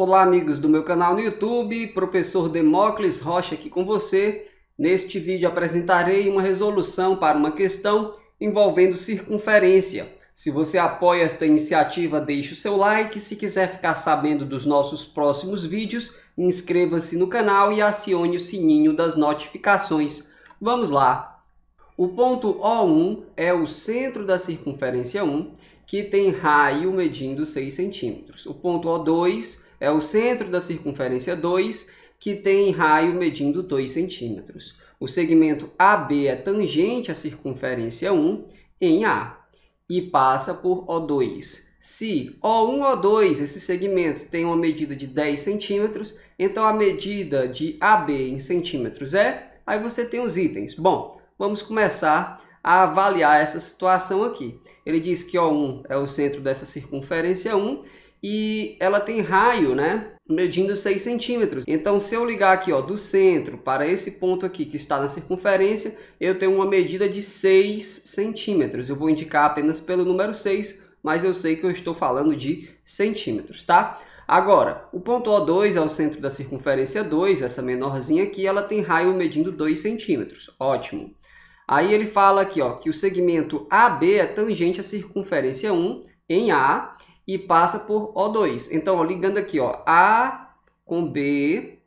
Olá, amigos do meu canal no YouTube, professor Demócles Rocha aqui com você. Neste vídeo apresentarei uma resolução para uma questão envolvendo circunferência. Se você apoia esta iniciativa, deixe o seu like. Se quiser ficar sabendo dos nossos próximos vídeos, inscreva-se no canal e acione o sininho das notificações. Vamos lá! O ponto O1 é o centro da circunferência 1, que tem raio medindo 6 centímetros. O ponto O2 é o centro da circunferência 2, que tem raio medindo 2 centímetros. O segmento AB é tangente à circunferência 1 em A e passa por O2. Se O1, O2, esse segmento, tem uma medida de 10 centímetros, então a medida de AB em centímetros é, aí você tem os itens. Bom, vamos começar a avaliar essa situação aqui. Ele diz que O1 é o centro dessa circunferência 1 e ela tem raio, né? medindo 6 centímetros. Então, se eu ligar aqui ó, do centro para esse ponto aqui que está na circunferência, eu tenho uma medida de 6 centímetros. Eu vou indicar apenas pelo número 6, mas eu sei que eu estou falando de centímetros, tá? Agora, o ponto O2 é o centro da circunferência 2, essa menorzinha aqui, ela tem raio medindo 2 centímetros. Ótimo. Aí ele fala aqui ó, que o segmento AB é tangente à circunferência 1 em A e passa por O2. Então, ó, ligando aqui, ó, A com B,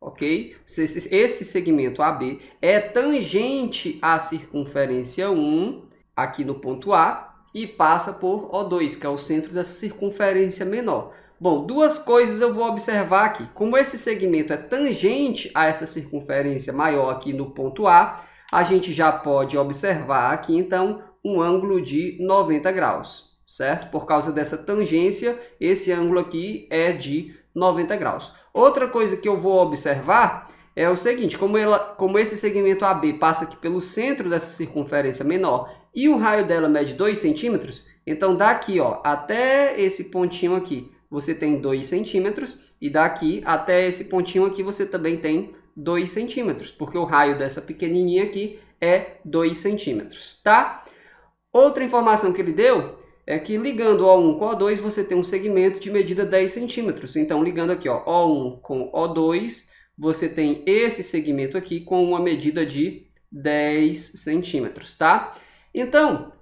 ok? Esse segmento AB é tangente à circunferência 1, aqui no ponto A, e passa por O2, que é o centro da circunferência menor. Bom, duas coisas eu vou observar aqui. Como esse segmento é tangente a essa circunferência maior aqui no ponto A, a gente já pode observar aqui, então, um ângulo de 90 graus certo? Por causa dessa tangência, esse ângulo aqui é de 90 graus. Outra coisa que eu vou observar é o seguinte, como, ela, como esse segmento AB passa aqui pelo centro dessa circunferência menor e o raio dela mede 2 centímetros, então daqui ó, até esse pontinho aqui você tem 2 centímetros e daqui até esse pontinho aqui você também tem 2 centímetros, porque o raio dessa pequenininha aqui é 2 centímetros, tá? Outra informação que ele deu é que ligando O1 com O2, você tem um segmento de medida 10 centímetros. Então, ligando aqui ó, O1 com O2, você tem esse segmento aqui com uma medida de 10 centímetros, tá? Então,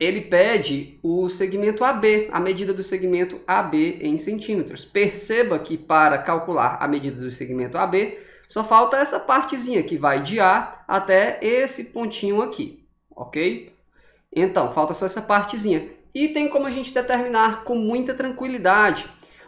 ele pede o segmento AB, a medida do segmento AB em centímetros. Perceba que para calcular a medida do segmento AB, só falta essa partezinha que vai de A até esse pontinho aqui, ok? Então, falta só essa partezinha. E tem como a gente determinar com muita tranquilidade,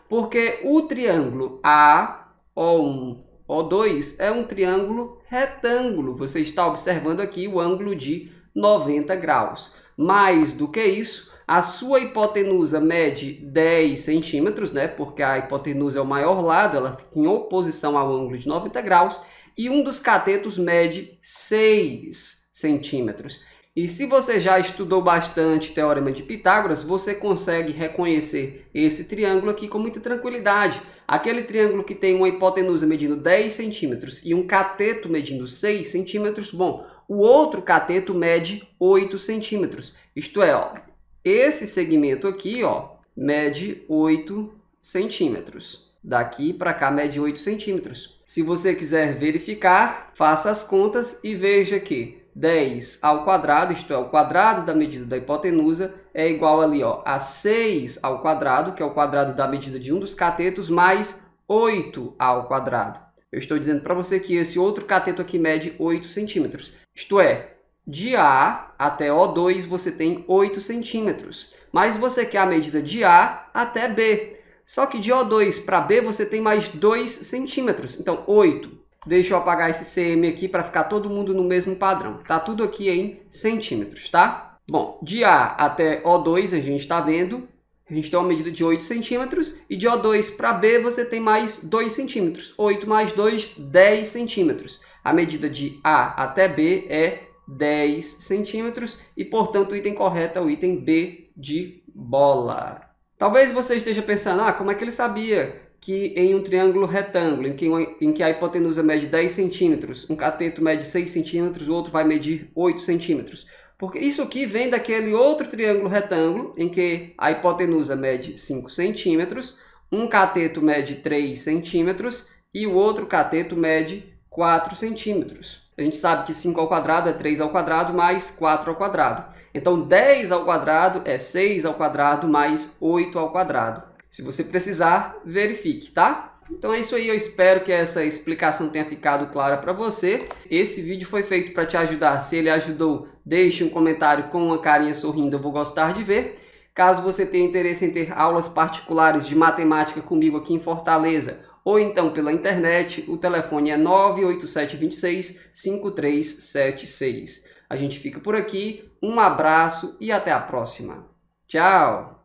porque o triângulo A, O1, O2 é um triângulo retângulo. Você está observando aqui o ângulo de 90 graus. Mais do que isso, a sua hipotenusa mede 10 centímetros, né? Porque a hipotenusa é o maior lado, ela fica em oposição ao ângulo de 90 graus. E um dos catetos mede 6 centímetros. E se você já estudou bastante Teorema de Pitágoras, você consegue reconhecer esse triângulo aqui com muita tranquilidade. Aquele triângulo que tem uma hipotenusa medindo 10 centímetros e um cateto medindo 6 centímetros, bom, o outro cateto mede 8 centímetros. Isto é, ó, esse segmento aqui ó, mede 8 centímetros. Daqui para cá mede 8 centímetros. Se você quiser verificar, faça as contas e veja que 10 ao quadrado, isto é, o quadrado da medida da hipotenusa, é igual ali ó, a 6 ao quadrado, que é o quadrado da medida de um dos catetos, mais 8 ao quadrado. Eu estou dizendo para você que esse outro cateto aqui mede 8 centímetros. Isto é, de A até O2 você tem 8 centímetros. Mas você quer a medida de A até B. Só que de O2 para B você tem mais 2 centímetros. Então, 8 Deixa eu apagar esse CM aqui para ficar todo mundo no mesmo padrão. Tá tudo aqui em centímetros, tá? Bom, de A até O2 a gente está vendo, a gente tem uma medida de 8 centímetros e de O2 para B você tem mais 2 centímetros. 8 mais 2, 10 centímetros. A medida de A até B é 10 centímetros e, portanto, o item correto é o item B de bola. Talvez você esteja pensando, ah, como é que ele sabia que em um triângulo retângulo, em que, em que a hipotenusa mede 10 centímetros, um cateto mede 6 centímetros, o outro vai medir 8 centímetros. Porque isso aqui vem daquele outro triângulo retângulo, em que a hipotenusa mede 5 centímetros, um cateto mede 3 centímetros e o outro cateto mede 4 centímetros. A gente sabe que 5 ao quadrado é 3 ao quadrado mais 4 ao quadrado. Então, 10 ao quadrado é 6 ao quadrado mais 8 ao quadrado. Se você precisar, verifique, tá? Então é isso aí, eu espero que essa explicação tenha ficado clara para você. Esse vídeo foi feito para te ajudar. Se ele ajudou, deixe um comentário com uma carinha sorrindo, eu vou gostar de ver. Caso você tenha interesse em ter aulas particulares de matemática comigo aqui em Fortaleza, ou então pela internet, o telefone é 98726 5376. A gente fica por aqui, um abraço e até a próxima. Tchau!